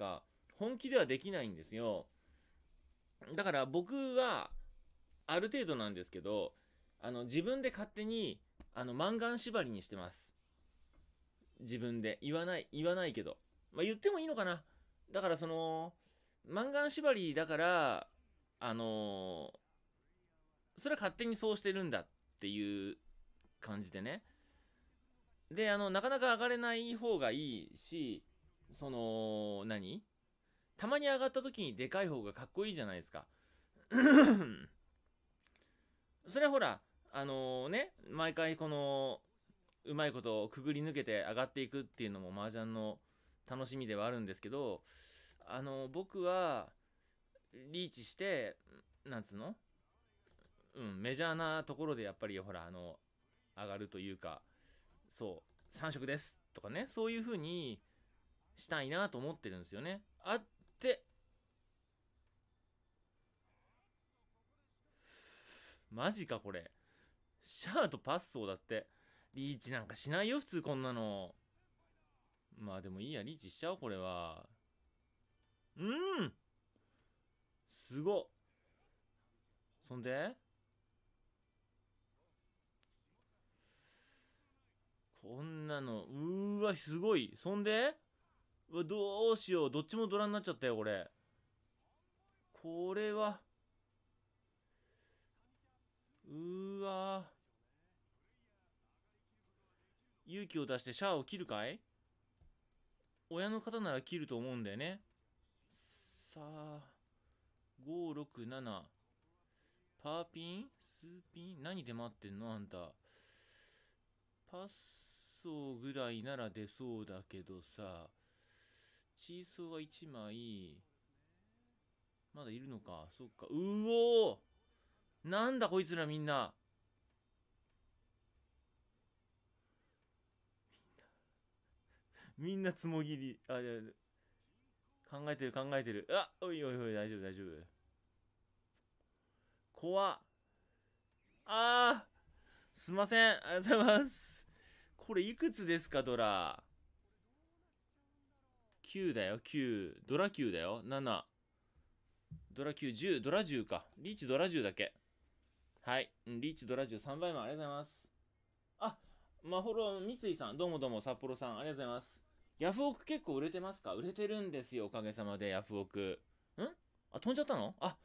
か本気ではできないんですよだから僕はある程度なんですけどあの自分で勝手にあのマンガン縛りにしてます自分で言わない言わないけど、まあ、言ってもいいのかなだからそのマンガン縛りだからあのー、それは勝手にそうしてるんだっていう感じでねであのなかなか上がれない方がいいしその、何たまに上がった時にでかい方がかっこいいじゃないですか。それはほら、あのー、ね、毎回この、うまいことをくぐり抜けて上がっていくっていうのも麻雀の楽しみではあるんですけど、あのー、僕は、リーチして、なんつうのうん、メジャーなところでやっぱりほら、あの、上がるというか、そう、3色ですとかね、そういう風に、したいなと思ってるんですよね。あって、マジかこれ。シャーとパッソーだって。リーチなんかしないよ、普通こんなの。まあでもいいや、リーチしちゃおう、これは。うんすごそんでこんなの、うーわ、すごい。そんでうわ、どうしよう。どっちもドラになっちゃったよ、これ。これは。うわ勇気を出してシャアを切るかい親の方なら切ると思うんだよね。さあ、5、6、7。パーピンスーピン何で待ってんのあんた。パッソーぐらいなら出そうだけどさ。チーソーが1枚。まだいるのか。そっか。うおーなんだこいつらみんな。みんなつもぎり。あ、じゃ考えてる考えてる。あおいおいおい、大丈夫大丈夫。怖っ。あーすいません。ありがとうございます。これいくつですか、ドラ。9だよ、9。ドラ9だよ、7。ドラ9、10。ドラ10か。リーチドラ10だけ。はい。リーチドラ10、3倍もありがとうございます。あ、まほろ、三井さん。どうもどうも、札幌さん。ありがとうございます。ヤフオク結構売れてますか売れてるんですよ、おかげさまで、ヤフオク。んあ、飛んじゃったのあ、